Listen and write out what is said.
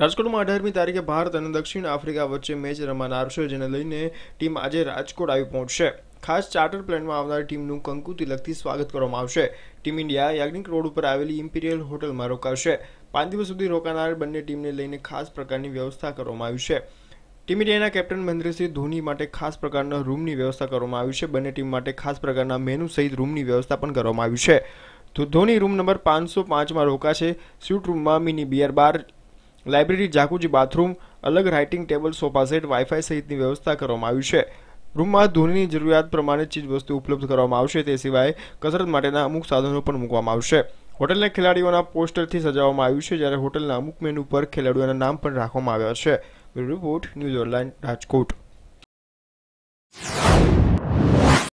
રાજકોટમાં અઢારમી તારીખે ભારત અને દક્ષિણ આફ્રિકા વચ્ચે મેચ રમાનાર છે જેને લઈને ટીમ આજે રાજકોટ આવી પહોંચશે ખાસ ચાર્ટર પ્લેનમાં આવનાર ટીમનું કંકુ તિલકથી સ્વાગત કરવામાં આવશે ટીમ ઇન્ડિયા યાજ્ઞિક રોડ ઉપર આવેલી ઇમ્પિરિયલ હોટલમાં રોકાશે પાંચ દિવસ સુધી રોકાનાર બંને ટીમને લઈને ખાસ પ્રકારની વ્યવસ્થા કરવામાં આવી છે ટીમ ઇન્ડિયાના કેપ્ટન મહેન્દ્રસિંહ ધોની માટે ખાસ પ્રકારના રૂમની વ્યવસ્થા કરવામાં આવી છે બંને ટીમ માટે ખાસ પ્રકારના મેનુ સહિત રૂમની વ્યવસ્થા પણ કરવામાં આવી છે ધોની રૂમ નંબર પાંચસો પાંચમાં રોકાશે સ્યુટ રૂમમાં mini beer bar library jacuzzi bathroom અલગ writing table sofa set wifi સહિતની વ્યવસ્થા કરવામાં આવી છે રૂમમાં ધ્વનિની જરૂરિયાત પ્રમાણે ચીજવસ્તુ ઉપલબ્ધ કરવામાં આવશે તે સિવાય કસરત માટેના અમુક સાધનો પણ મૂકવામાં આવશે હોટેલના ખેલાડીઓના પોસ્ટરથી સજાવવામાં આવ્યું છે જ્યારે હોટેલના અમુક મેનુ પર ખેલાડીઓના નામ પણ રાખવામાં આવ્યા છે રિપોર્ટ ન્યૂઝ ઓનલાઇન રાજકોટ